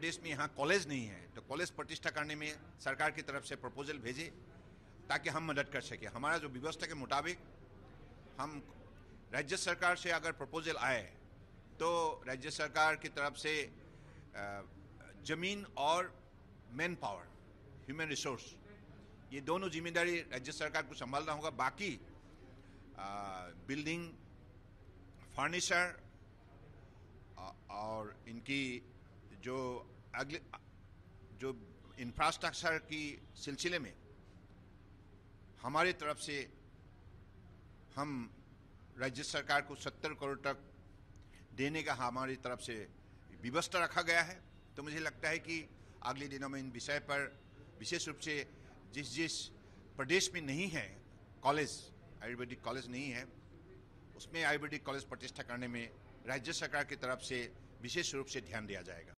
प्रदेश में यहाँ कॉलेज नहीं है तो कॉलेज प्रतिष्ठा करने में सरकार की तरफ से प्रपोजल भेजे ताकि हम मदद कर सकें हमारा जो व्यवस्था के मुताबिक हम राज्य सरकार से अगर प्रपोजल आए तो राज्य सरकार की तरफ से ज़मीन और मैन पावर ह्यूमन रिसोर्स ये दोनों जिम्मेदारी राज्य सरकार को संभालना होगा बाकी बिल्डिंग फर्नीचर और इनकी जो अगले जो इंफ्रास्ट्रक्चर की सिलसिले में हमारे तरफ से हम राज्य सरकार को 70 करोड़ तक देने का हमारी तरफ से व्यवस्था रखा गया है तो मुझे लगता है कि अगले दिनों में इन विषय पर विशेष रूप से जिस जिस प्रदेश में नहीं है कॉलेज आयुर्वेदिक कॉलेज नहीं है उसमें आयुर्वेदिक कॉलेज प्रतिष्ठा करने में राज्य सरकार की तरफ से विशेष रूप से ध्यान दिया जाएगा